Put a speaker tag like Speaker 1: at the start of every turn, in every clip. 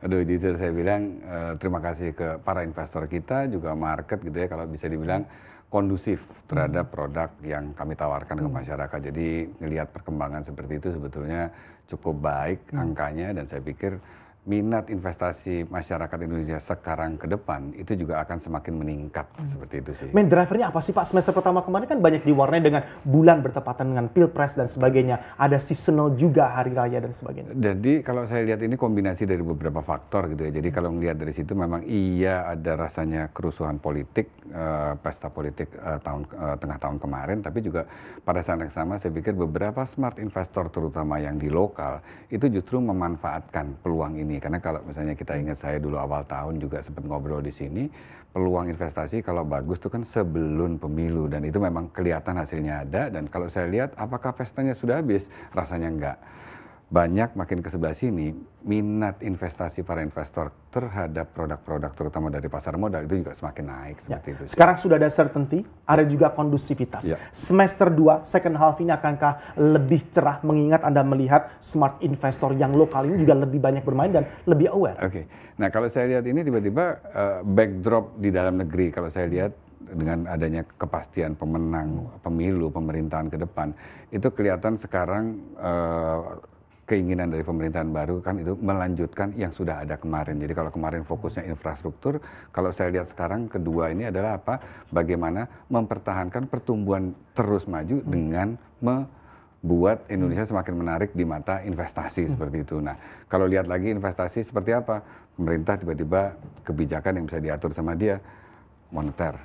Speaker 1: Aduh, jujur saya bilang eh, terima kasih ke para investor kita juga market gitu ya kalau bisa dibilang kondusif terhadap hmm. produk yang kami tawarkan ke hmm. masyarakat. Jadi melihat perkembangan seperti itu sebetulnya cukup baik hmm. angkanya dan saya pikir minat investasi masyarakat Indonesia sekarang ke depan itu juga akan semakin meningkat hmm. seperti itu sih. Main
Speaker 2: drivernya apa sih Pak? Semester pertama kemarin kan banyak diwarnai dengan bulan bertepatan dengan pilpres dan sebagainya. Ada seasonal juga hari raya dan sebagainya.
Speaker 1: Jadi kalau saya lihat ini kombinasi dari beberapa faktor gitu ya. Jadi hmm. kalau melihat dari situ memang iya ada rasanya kerusuhan politik, uh, pesta politik uh, tahun uh, tengah tahun kemarin. Tapi juga pada saat yang sama saya pikir beberapa smart investor terutama yang di lokal itu justru memanfaatkan peluang ini karena kalau misalnya kita ingat saya dulu awal tahun juga sempat ngobrol di sini, peluang investasi kalau bagus itu kan sebelum pemilu dan itu memang kelihatan hasilnya ada dan kalau saya lihat apakah pestanya sudah habis? Rasanya enggak banyak makin ke sebelah sini minat investasi para investor terhadap produk-produk terutama dari pasar modal itu juga semakin naik ya. seperti ya. itu. Sekarang
Speaker 2: sudah ada certainty, ada juga kondusivitas. Ya. Semester 2 second half ini akankah lebih cerah mengingat Anda melihat smart investor yang lokal ini juga lebih banyak bermain dan lebih aware.
Speaker 1: Oke. Okay. Nah, kalau saya lihat ini tiba-tiba uh, backdrop di dalam negeri kalau saya lihat dengan adanya kepastian pemenang pemilu pemerintahan ke depan itu kelihatan sekarang uh, keinginan dari pemerintahan baru kan itu melanjutkan yang sudah ada kemarin. Jadi kalau kemarin fokusnya infrastruktur, kalau saya lihat sekarang kedua ini adalah apa? Bagaimana mempertahankan pertumbuhan terus maju hmm. dengan membuat Indonesia semakin menarik di mata investasi hmm. seperti itu. Nah, kalau lihat lagi investasi seperti apa? Pemerintah tiba-tiba kebijakan yang bisa diatur sama dia moneter.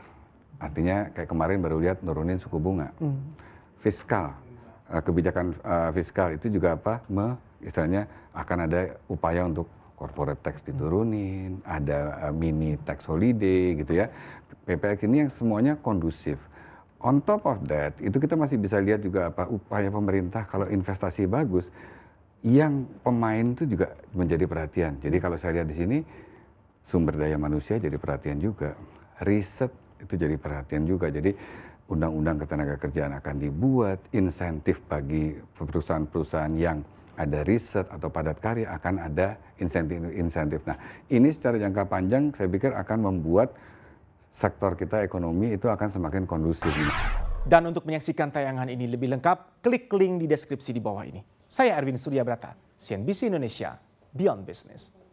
Speaker 1: Artinya kayak kemarin baru lihat nurunin suku bunga. Hmm. Fiskal Eh, kebijakan uh, fiskal itu juga apa me, istilahnya akan ada upaya untuk corporate tax diturunin, hmm. ada uh, mini tax holiday gitu ya. PPX ini yang semuanya kondusif. On top of that, itu kita masih bisa lihat juga apa upaya pemerintah kalau investasi bagus yang pemain itu juga menjadi perhatian. Jadi kalau saya lihat di sini sumber daya manusia jadi perhatian juga. Riset itu jadi perhatian juga. Jadi undang-undang ketenaga kerjaan akan dibuat, insentif bagi perusahaan-perusahaan yang ada riset atau padat karya akan ada insentif-insentif. Nah, ini secara jangka panjang saya pikir akan membuat sektor kita ekonomi itu akan semakin kondusif.
Speaker 2: Dan untuk menyaksikan tayangan ini lebih lengkap, klik link di deskripsi di bawah ini. Saya Erwin Surya Brata, CNBC Indonesia, Beyond Business.